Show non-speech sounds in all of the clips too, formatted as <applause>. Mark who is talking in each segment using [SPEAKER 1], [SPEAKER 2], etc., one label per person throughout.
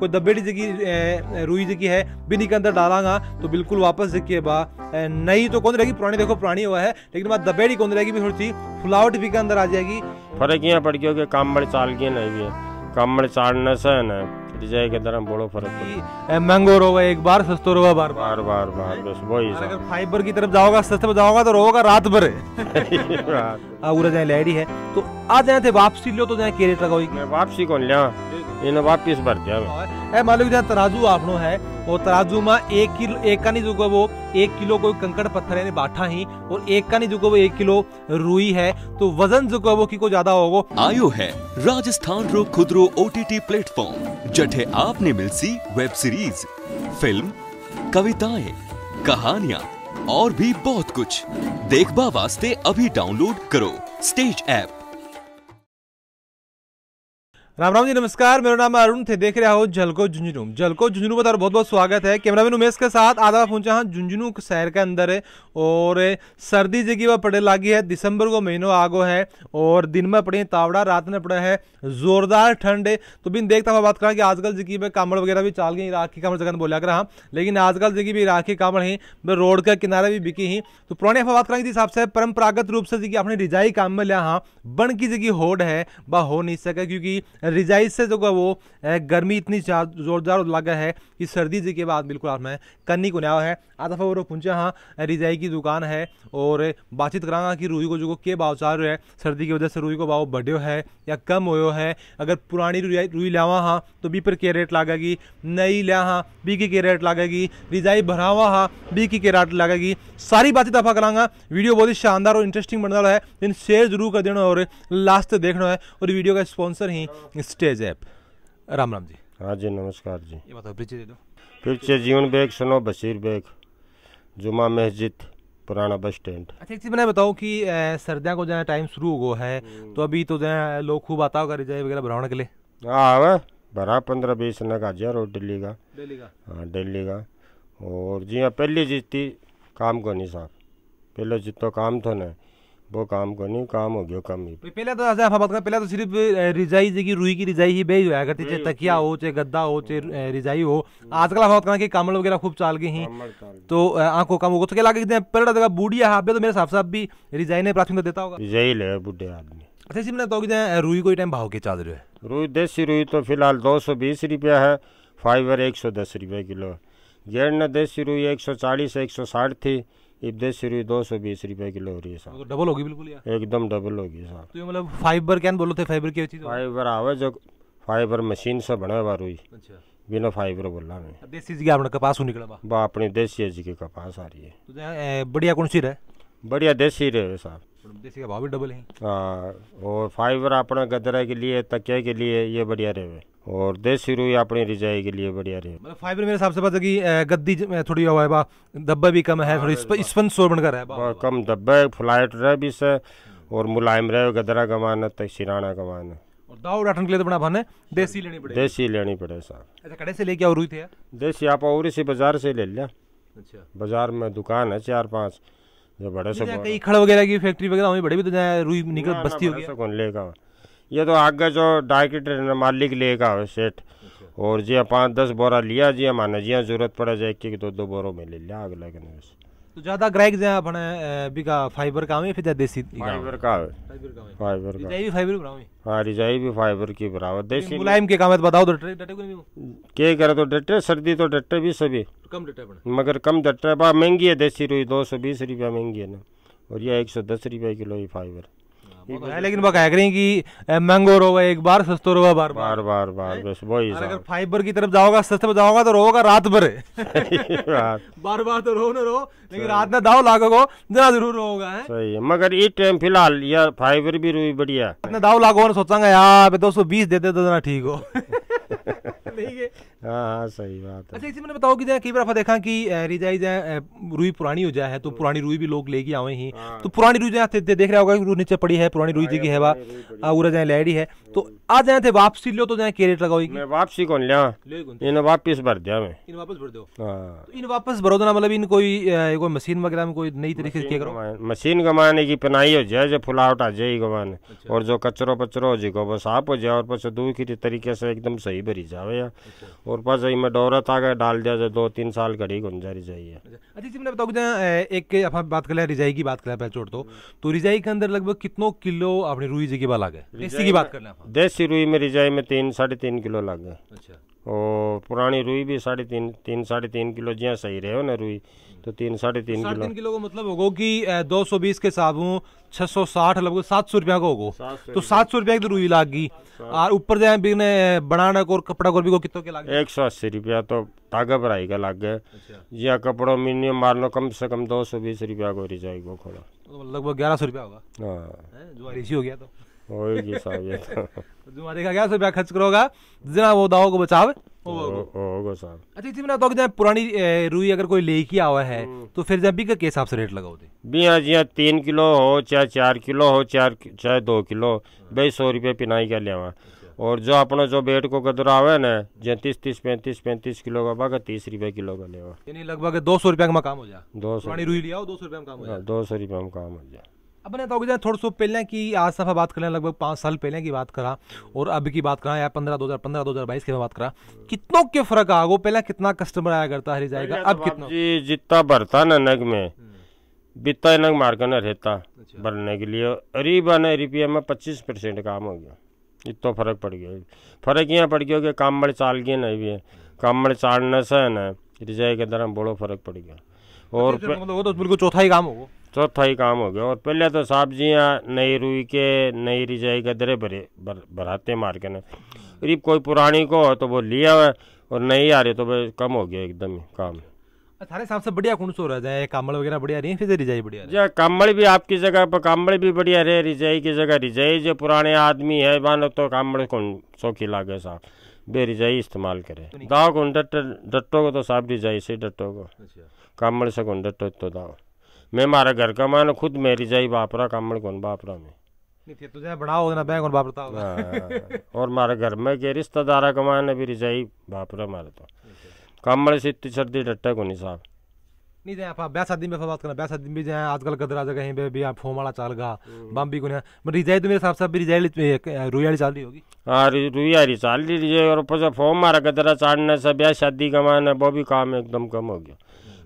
[SPEAKER 1] कोई दबेड़ी जगह रूई जगह है बिन के अंदर डालांगा तो बिल्कुल वापस जगह बा नहीं तो कौन रहेगी पुरानी देखो पुरानी हुआ है लेकिन बात दबेड़ी कौन रहेगी भी थोड़ी सी फुलावट भी के अंदर आ जाएगी
[SPEAKER 2] फर्क यहाँ पड़ गया काम बड़े चाल के नहीं भी काम बड़े चालने से ना के बड़ो फर्क महंगो रोगा एक बार सस्तो रोगा बार बार बार बार बस वही अगर
[SPEAKER 1] फाइबर की तरफ जाओगा सस्ते में जाओगा तो रोगा रात भर <laughs> जाए है तो आ जाए थे वापसी लो तो जाए केरेट लगाओगी वापसी कौन लिया એને વાપીસ ભર है એ માલિક और तराजू में एक किलो एक का नहीं जुगो वो एक किलो कोई कंकड़ पत्थर है बाठा ही और एक का नहीं जुगो वो एक किलो रुई है तो वजन जुगो वो की को ज्यादा होगा आयो है राजस्थान रो खुदरो ओटीटी प्लेटफॉर्म जठे आपने मिलसी वेब सीरीज फिल्म कविताएं कहानियाँ और भी बहुत कुछ देखबा वास्ते अभी डाउनलोड करो स्टेज ऐप राम राम जी नमस्कार मेरा नाम अरुण थे देख रहे हो झलको झुंझुनू झलको झुंझुनू में बहुत बहुत स्वागत है कैमरामैन उमेश के साथ आधा पहुंचा हाँ झुंझुनू शहर के अंदर है और सर्दी जगह वह पड़े लागी है दिसंबर को महीनों आगो है और दिन में पड़ी तावड़ा रात में पड़ा है जोरदार ठंड है तो बिन देखता हुआ बात करा कि आजकल जगह में कामड़ वगैरह भी चाल गई राखी कामड़ जगह बोला कर हाँ लेकिन आजकल जगह भी राखी कामड़ है रोड के किनारे भी बिकी ही तो पुराने बात करा जिस हिसाब से परंपरागत रूप से जी अपनी रिजाई काम में लिया हाँ बन की जगह होड है वह हो नहीं सके क्योंकि रिजाइज से जो तो वो गर्मी इतनी जोरदार लगा है कि सर्दी जी के बाद बिल्कुल आप मैं कन्नी को न्याव है आधा वो पूछा हाँ रिजाई की दुकान है और बातचीत करांगा कि रूई को जो के भाव चार है सर्दी की वजह से रूई को भाव बढ़ो है या कम हो है अगर पुरानी रूई रूई लावा हाँ तो बी पर के रेट लागेगी नई लिया हाँ बी की के रेट लागेगी रिजाई भरावा हाँ बी की के रेट लागेगी सारी बातचीत आप कराँगा वीडियो बहुत ही शानदार और इंटरेस्टिंग बनना है लेकिन शेयर जरूर कर देना और लास्ट देखना है और वीडियो का स्पॉन्सर ही स्टेज ऐप राम राम जी
[SPEAKER 2] हाँ जी नमस्कार जी ये बताओ परिचय दे दो परिचय जीवन बेग सुनो बशीर बेग जुमा मस्जिद पुराना बस स्टैंड
[SPEAKER 1] अच्छा एक चीज़ मैंने बताओ कि सर्दियों को जो टाइम शुरू हो गया है हम्म। तो अभी तो जो लोग खूब आता होगा रिजाई वगैरह भरावण के लिए
[SPEAKER 2] हाँ वह भरा पंद्रह बीस ने का हजार रोड दिल्ली का हाँ दिल्ली का और जी हाँ पहली जीती काम को नहीं साहब पहले जितो काम थो तो ना वो काम को नहीं काम हो गया कम ही
[SPEAKER 1] पहले तो ऐसे बात कर पहले तो सिर्फ रिजाई जी की रुई की रिजाई ही बेज होया करती चाहे तकिया हो चाहे गद्दा हो चाहे रिजाई हो आजकल आप बात करना कि कामल वगैरह खूब चाल गई हैं तो आंखों काम होगा तो क्या लगे पहले जगह बूढ़ी हाबे तो मेरे साहब साहब भी रिजाई ने प्राथमिकता देता होगा
[SPEAKER 2] रिजाई ले बूढ़े आदमी
[SPEAKER 1] अच्छा सिमने तो रुई कोई टाइम भाव के चाल रहे है
[SPEAKER 2] रुई देसी रुई तो फिलहाल दो सौ बीस रुपया है फाइबर एक सौ दस रुपये किलो जेड़ ने देसी रुई एक सौ चालीस एक सौ साठ थी ये देसी दो सौ बीस रुपए किलो हो रही है डबल तो होगी बिल्कुल एकदम डबल होगी साहब
[SPEAKER 1] तो मतलब फाइबर क्या बोलो थे फाइबर की चीज़
[SPEAKER 2] फाइबर आवे जो फाइबर मशीन से बना हुआ रुई अच्छा। बिना फाइबर बोला मैं देसी जी आपने कपास निकला बा अपनी देसी जी की कपास आ रही है
[SPEAKER 1] तो बढ़िया कौन सी रहा
[SPEAKER 2] बढ़िया देसी रहे साहब देसी का भाव भी डबल है हाँ और फाइबर अपने गदरा के लिए तके के लिए ये बढ़िया रहे और देसी रुई अपनी रिजाई के लिए बढ़िया रहे मतलब
[SPEAKER 1] फाइबर मेरे हिसाब से पता कि गद्दी थोड़ी हुआ है बा दब्बा भी कम है थोड़ी
[SPEAKER 2] स्पन सोरबन का रहे कम धब्बा फ्लाइट रहे भी से और मुलायम रहे गदरा कमाना तक सिराना कमाना और दाव डाटन के लिए तो बना भाने देसी लेनी पड़े देसी लेनी पड़े साहब अच्छा कड़े से लेके और रुई थे देसी आप और इसी बाजार से ले लिया अच्छा बाजार में दुकान है चार पाँच जो बड़े खड़ वगैरह की
[SPEAKER 1] फैक्ट्री वगैरह हमें बड़े भी तो जाए रुई निकल बस्ती होगी कौन
[SPEAKER 2] लेगा ये तो आगे जो डायरेक्ट मालिक लेगा सेठ अच्छा। और जी पाँच दस बोरा लिया जी माना जी जरूरत पड़ा जाए कि दो दो बोरों में ले लिया आग लगने से तो
[SPEAKER 1] ज्यादा ग्राहक जे अपने बिका फाइबर का में फिर देसी फाइबर
[SPEAKER 2] का फाइबर का आवे फाइबर का रिजाई भी फाइबर बनावे हां रिजाई भी फाइबर की बराबर देसी मुलायम के काम तो बताओ तो डटे को नहीं के करे तो डटे सर्दी तो डटे भी सभी कम डटे अपने मगर कम डटे बा महंगी है देसी रुई 220 रुपया महंगी है ना और ये 110 रुपया किलो ही फाइबर
[SPEAKER 1] है लेकिन बकाया
[SPEAKER 2] करें कि महंगो रोगा एक बार सस्तो रोगा बार बार बार बार बस वही अगर
[SPEAKER 1] फाइबर की तरफ
[SPEAKER 2] जाओगे सस्ते में जाओगे तो रोगा रात भर <laughs> <laughs> बार
[SPEAKER 1] बार तो रो ना रो लेकिन रात
[SPEAKER 2] ना दाव लागो जरा जरूर रोगा सही है मगर इस टाइम फिलहाल यह फाइबर भी रोई बढ़िया
[SPEAKER 1] दाव लागो सोचा यार दो सौ बीस देते तो जरा ठीक हो
[SPEAKER 2] <laughs> नहीं है हाँ, हाँ, सही बात अच्छा,
[SPEAKER 1] मैंने बताओ कि कई बार देखा कि रिजाई जाए रुई पुरानी हो जाए तो पुरानी रुई भी लोग लेके आवे ही हाँ। तो पुरानी रुई जाए देख रहे होगा कि नीचे पड़ी है पुरानी रुई जी की है उरा जाए लहरी है हम्म। तो आ जाए थे वापसी लो तो जाए के रेट लगाओ वापसी कौन लिया
[SPEAKER 2] इन वापिस भर दिया मैं इन वापस भर दो तो
[SPEAKER 1] इन वापस भरो ना मतलब इन कोई कोई मशीन वगैरह में कोई नई तरीके से करो
[SPEAKER 2] मशीन गमाने की पनाई हो जाए जो फुलावट आ जाए गमाने अच्छा। और जो कचरो पचरो हो जाएगा वो साफ हो जाए और पचो दूर की तरीके से एकदम सही भरी जावे है और बस यही में डोरा था गए डाल दिया जो तो दो तीन साल घड़ी गुंजा रिजाई है
[SPEAKER 1] अच्छा जी मैंने बताओ एक आप बात कर रिजाई की बात कर पहले छोड़ दो हम्म। तो रिजाई के अंदर लगभग कितनों किलो अपने रुई जी के
[SPEAKER 2] बाल आ गए देसी की बात कर लें देसी रुई में रिजाई में तीन साढ़े किलो लग गए अच्छा और पुरानी रुई भी साढ़े तीन तीन साढ़े तीन किलो जहाँ सही रहे हो ना रुई तो तीन साढ़े तीन किलो तीन
[SPEAKER 1] किलो का मतलब होगा कि दो सौ बीस के साबुन छह सौ साठ लगभग सात सौ रुपया का होगा तो सात सौ रुपया की तो रुई लागी और ऊपर जाए बिगने बनाना को कपड़ा को भी को कितने के
[SPEAKER 2] लागे एक सौ अस्सी रुपया तो धागा भराई का लाग गए या कपड़ों मिनिमम मार लो कम से कम दो सौ बीस रुपया को रिजाई खोला
[SPEAKER 1] मतलब लगभग ग्यारह सौ रुपया होगा
[SPEAKER 2] हाँ जो हो गया तो तो-
[SPEAKER 1] <laughs> खर्च करोगा वो दाओ को बचाव अच्छा पुरानी रुई अगर कोई लेके आवा है हम्म। तो फिर जब के हिसाब से रेट
[SPEAKER 2] लगाओ तीन किलो हो चाहे चार किलो हो चार चाहे दो किलो भाई सौ रुपये पिनाई का लिया अच्छा। और जो अपना जो बेट को गदर आवे ना जो तीस तीस पैंतीस पैंतीस किलो का बाग तीस रुपए किलो का लेवा
[SPEAKER 1] लगभग दो सौ रुपया का काम हो जाए दो सौ रुपया
[SPEAKER 2] काम हो जाए दो सौ रुपया में काम हो जाए हाँ,
[SPEAKER 1] अपने तो जाए थोड़ा सो पहले की आज सफ़ा बात करें लगभग पाँच साल पहले की बात करा और अभी की बात करा या पंद्रह दो हज़ार पंद्रह दो हज़ार बाईस की बात करा कितनों के फर्क आ गो पहले कितना कस्टमर आया करता हरी जाएगा अब तो कितना
[SPEAKER 2] जी जितना भरता ना नग में हम्म। बीता नग मार्का ना रहता भरने अच्छा। के लिए अरीब आना रुपया में पच्चीस परसेंट काम हो गया इतना फर्क पड़ गया फर्क यहाँ पड़ गया कि काम बड़े चाल गए ना भी काम बड़े चालने से ना रिजाई के दौरान बड़ो फर्क पड़ गया अच्छा, और अच्छा, मतलब वो तो
[SPEAKER 1] बिल्कुल चौथा ही काम होगा
[SPEAKER 2] चौथा ही काम हो गया और पहले तो सब्जियाँ नई रुई के नई रिजाई गदरे भरे भर, भराते मार के ना गरीब कोई पुरानी को हो तो वो लिया हुआ और नहीं आ रहे तो भाई कम हो गया एकदम ही काम
[SPEAKER 1] थारे हिसाब से बढ़िया कौन सो रहा है कामल वगैरह बढ़िया रही है फिर रिजाई बढ़िया
[SPEAKER 2] जी कामल भी आपकी जगह पर कामल भी बढ़िया रहे रिजाई की जगह रिजाई जो पुराने आदमी है मान तो कामल कौन सौखी लागे साहब बे रिजाई इस्तेमाल करे तो दाव कौन डट्टो को तो साहब रिजाई से डट्टो को अच्छा। कामल से कौन डट्टो तो दाव मैं मारा घर का मान खुद मेरी जाई बापरा कामण कौन बापरा में तुझे बड़ा हाँ, और मारे घर में रिश्तेदारा रिजाई तो। से सर्दी हम्म। तो चाल
[SPEAKER 1] रही हाँ,
[SPEAKER 2] चाल रही है और फोम मारा गदरा चाड़ने से ब्याह शादी कमाने वो भी काम एकदम कम हो गया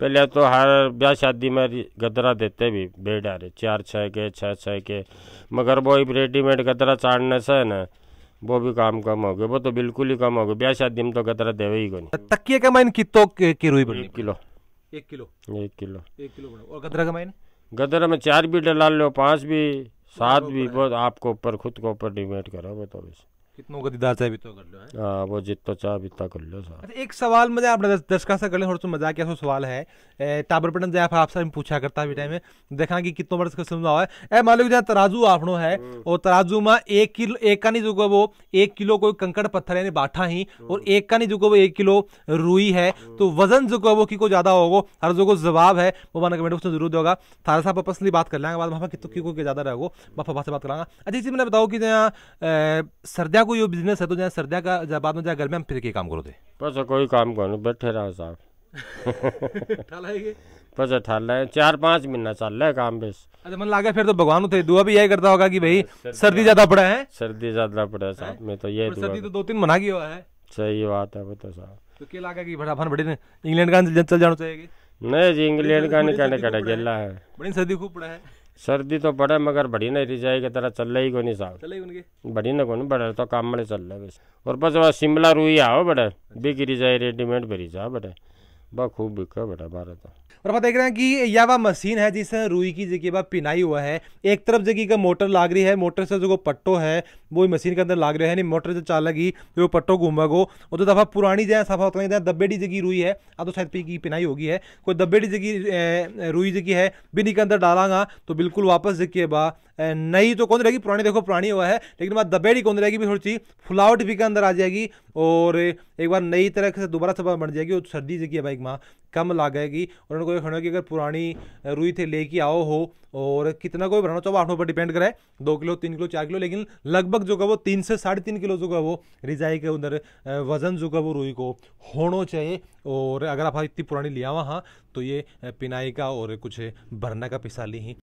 [SPEAKER 2] पहले तो हर ब्याह शादी में गदरा देते भी आ रे चार छः के छः छः के मगर वो रेडीमेड गदरा चाड़ने से ना वो भी काम कम हो गए वो तो बिल्कुल ही कम हो गए ब्याह शादी में तो गदरा देवे ही कोई तकिए का मायने कितो की रुई बड़ी किलो एक किलो एक किलो एक किलो और गदरा का मायने गदरा में चार भी डला लो पाँच भी सात भी बहुत आपको ऊपर खुद को ऊपर डिमेट करो तो बताओ कितनों का दीदार चाहे बीतो कर लो हाँ वो जितो चाह बीता कर लो सर
[SPEAKER 1] अच्छा, एक सवाल मजा आप दर्शका से कर लो थोड़ा सा मजाक ऐसा सवाल है टाबर पटन जहाँ आप आपसे पूछा करता है टाइम में देखा कि कितनों वर्ष का समझा हुआ है मान लो जहाँ तराजू आपनो है हम्म। और तराजू में एक किलो एक का नहीं जुगो वो एक किलो कोई कंकड़ पत्थर यानी बाठा ही हम्म। और एक का नहीं जुगो वो एक किलो रुई है हम्म। तो वजन जुगो वो की ज्यादा होगा हर जो जवाब है वो मैंने कमेंट उसने जरूर दोगा थारा साहब पर्सनली बात कर लेंगे बाद वहाँ कितो की ज्यादा रहोगो बाफा बात से बात करांगा अच्छी इसी मैंने बताओ कि जहाँ सर्दियाँ को यो बिजनेस है तो जहाँ सर्दिया का जा बाद में जहाँ गर्मी में फिर के काम करो थे बस
[SPEAKER 2] कोई काम करो बैठे रहो साहब <laughs> बस ठाल लाए चार पाँच महीना चल रहा है काम बस
[SPEAKER 1] अच्छा मन लागे फिर तो भगवान थे दुआ भी यही करता होगा कि भाई सर्दी ज्यादा पड़ा है
[SPEAKER 2] सर्दी ज्यादा पड़ा है साहब में तो ये सर्दी तो दो तीन मना की हुआ है सही बात है वो तो साहब
[SPEAKER 1] तो क्या लागे की बड़ा बड़ी इंग्लैंड का चल जाना चाहिए
[SPEAKER 2] नहीं जी इंग्लैंड का नहीं कहने का गेला है
[SPEAKER 1] बड़ी सर्दी खूब पड़ा है
[SPEAKER 2] सर्दी तो बड़े मगर बड़ी नहीं रिजाई जाएगी तेरा चल ही कोई नहीं साहब बड़ी ना कोनी बड़े तो काम में चल रहा बस और बस वह शिमला रुई आओ बड़े बिक रही जाए रेडीमेड भरी जाओ बड़े बहुत खूब बिका बड़ा बारह तो
[SPEAKER 1] और आप देख रहे हैं कि यह वह मशीन है जिसे रुई की जगह पर पिनाई हुआ है एक तरफ जगह का मोटर लाग रही है मोटर से जो पट्टो है वो मशीन के अंदर लाग हैं है मोटर जो चालेगी वो पट्टो गो और जो तो दफ़ा पुरानी जहाँ सफा उतनी जै दबेड़ी जगी रुई है अब तो शायद पी की पिनाई होगी है कोई दबेड़ी जगी रुई जगी है बिन के अंदर डालांगा तो बिल्कुल वापस जगी है बा नई तो कौन रहेगी पुरानी देखो पुरानी हुआ है लेकिन बात दबेड़ी कौन रहेगी भी थोड़ी सी फुलावट भी के अंदर आ जाएगी और एक बार नई तरह से दोबारा सफा बन जाएगी और सर्दी जगी है बाइक माँ कम लागेगी और उनको ये खाना कि अगर पुरानी रुई थे लेके आओ हो और कितना कोई भरना चाहो आपने ऊपर डिपेंड करे दो किलो तीन किलो चार किलो लेकिन लगभग जो का वो तीन से साढ़े तीन किलो जो का वो रिजाई के अंदर वजन जो का वो रुई को होना चाहिए और अगर आप इतनी पुरानी लिया वहाँ तो ये पिनाई का और कुछ
[SPEAKER 2] भरना का पिसाली ही